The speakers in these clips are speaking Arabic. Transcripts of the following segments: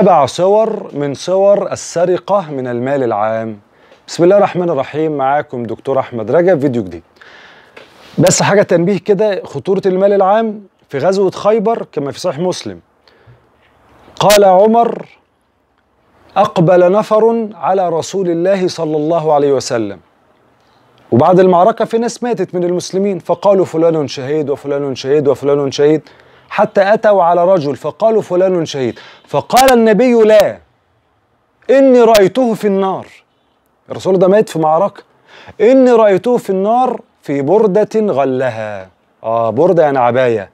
سبع صور من صور السرقة من المال العام بسم الله الرحمن الرحيم معاكم دكتور أحمد رجب فيديو جديد بس حاجة تنبيه كده خطورة المال العام في غزوة خيبر كما في صحيح مسلم قال عمر أقبل نفر على رسول الله صلى الله عليه وسلم وبعد المعركة في ناس ماتت من المسلمين فقالوا فلان شهيد وفلان شهيد وفلان شهيد حتى أتوا على رجل فقالوا فلان شهيد فقال النبي لا إني رأيته في النار الرسول ده مات في معركة إني رأيته في النار في بردة غلها آه بردة يعني عباية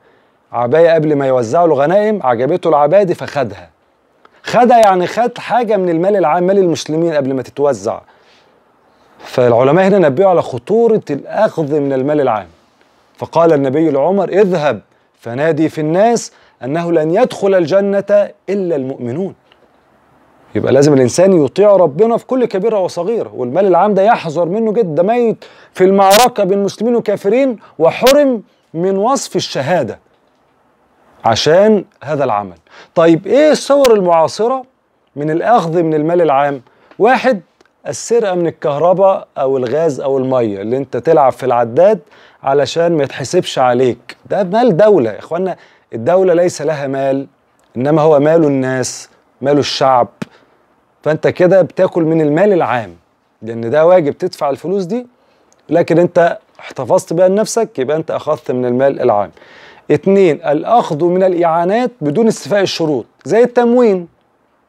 عباية قبل ما يوزعوا الغنائم عجبته العبادي فخدها خدها يعني خد حاجة من المال العام مال المسلمين قبل ما تتوزع فالعلماء هنا نبهوا على خطورة الأخذ من المال العام فقال النبي لعمر اذهب فنادي في الناس انه لن يدخل الجنه الا المؤمنون يبقى لازم الانسان يطيع ربنا في كل كبيره وصغيره والمال العام ده يحذر منه جدا ده ميت في المعركه بين مسلمين وكافرين وحرم من وصف الشهاده عشان هذا العمل طيب ايه الصور المعاصره من الاخذ من المال العام واحد السرقه من الكهرباء او الغاز او الميه اللي انت تلعب في العداد علشان ما يتحسبش عليك ده مال دوله يا اخوانا الدوله ليس لها مال انما هو مال الناس مال الشعب فانت كده بتاكل من المال العام لان ده واجب تدفع الفلوس دي لكن انت احتفظت بها لنفسك يبقى انت اخذت من المال العام اتنين الاخذ من الاعانات بدون استفاء الشروط زي التموين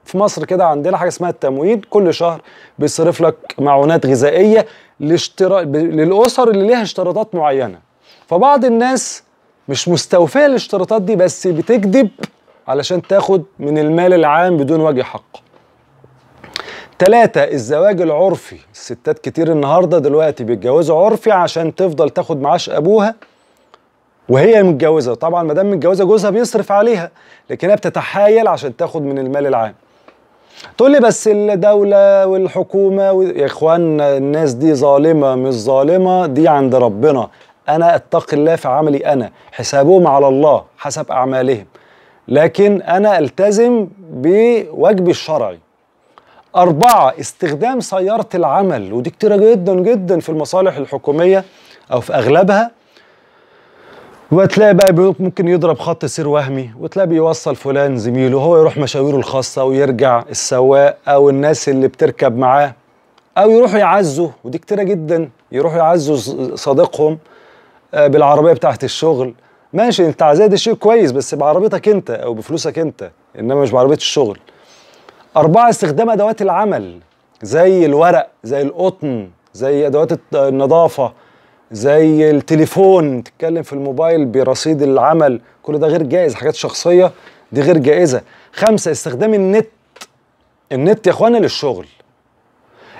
في مصر كده عندنا حاجه اسمها التمويل كل شهر بيصرف لك معونات غذائيه لاشترا... للاسر اللي ليها اشتراطات معينه فبعض الناس مش مستوفيه الاشتراطات دي بس بتكذب علشان تاخد من المال العام بدون وجه حق ثلاثة الزواج العرفي الستات كتير النهاردة دلوقتي بيتجوزوا عرفي عشان تفضل تاخد معاش أبوها وهي متجوزة طبعا ما دام متجوزة جوزها بيصرف عليها لكنها بتتحايل عشان تاخد من المال العام تقول لي بس الدولة والحكومة و... يا إخوان الناس دي ظالمة مش ظالمة دي عند ربنا أنا أتقي الله في عملي أنا حسابهم على الله حسب أعمالهم لكن أنا ألتزم بواجبي الشرعي أربعة استخدام سيارة العمل ودي كتيرة جدا جدا في المصالح الحكومية أو في أغلبها وتلاقي بقى بيروح ممكن يضرب خط سير وهمي وتلاقي بيوصل فلان زميله هو يروح مشاويره الخاصة ويرجع السواق أو الناس اللي بتركب معاه أو يروحوا يعزوا ودي كتيرة جدا يروحوا يعزوا صديقهم آه، بالعربية بتاعت الشغل ماشي انت عزاء ده شيء كويس بس بعربيتك انت او بفلوسك انت انما مش بعربيه الشغل أربعة استخدام أدوات العمل زي الورق زي القطن زي أدوات النظافة زي التليفون تتكلم في الموبايل برصيد العمل كل ده غير جائز حاجات شخصيه دي غير جائزه خمسه استخدام النت النت يا اخوانا للشغل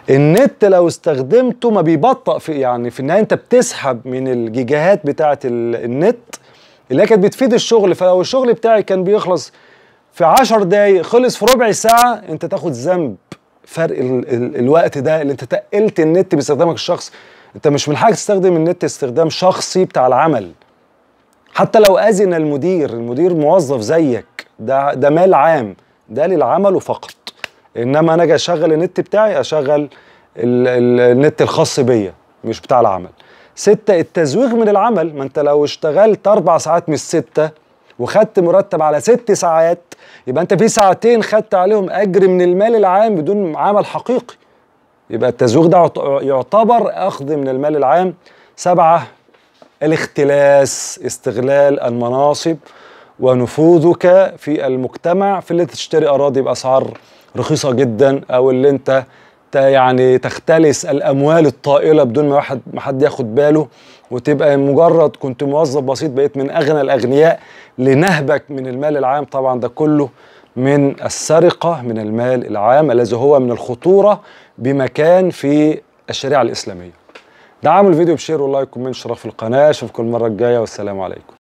النت لو استخدمته ما بيبطأ في يعني في النهايه انت بتسحب من الجيجاهات بتاعه النت اللي كانت بتفيد الشغل فلو الشغل بتاعي كان بيخلص في 10 دقايق خلص في ربع ساعه انت تاخد ذنب فرق ال ال الوقت ده اللي انت تقلت النت باستخدامك الشخصي انت مش من حاجه تستخدم النت استخدام شخصي بتاع العمل حتى لو اذن المدير المدير موظف زيك ده ده مال عام ده للعمل فقط انما انا اجي اشغل النت بتاعي اشغل النت الخاص بيا مش بتاع العمل ستة التزويغ من العمل ما انت لو اشتغلت اربع ساعات من الستة وخدت مرتب على ست ساعات يبقى انت في ساعتين خدت عليهم اجر من المال العام بدون عمل حقيقي يبقى التزويغ ده يعتبر أخذ من المال العام سبعة الاختلاس استغلال المناصب ونفوذك في المجتمع في اللي انت تشتري أراضي بأسعار رخيصة جدا أو اللي أنت يعني تختلس الأموال الطائلة بدون ما واحد ما حد ياخد باله وتبقى مجرد كنت موظف بسيط بقيت من أغنى الأغنياء لنهبك من المال العام طبعا ده كله من السرقة من المال العام الذي هو من الخطورة بمكان في الشريعة الإسلامية دعموا الفيديو بشير ولايك ومن اشتراك في القناة اشوفكم المرة الجاية والسلام عليكم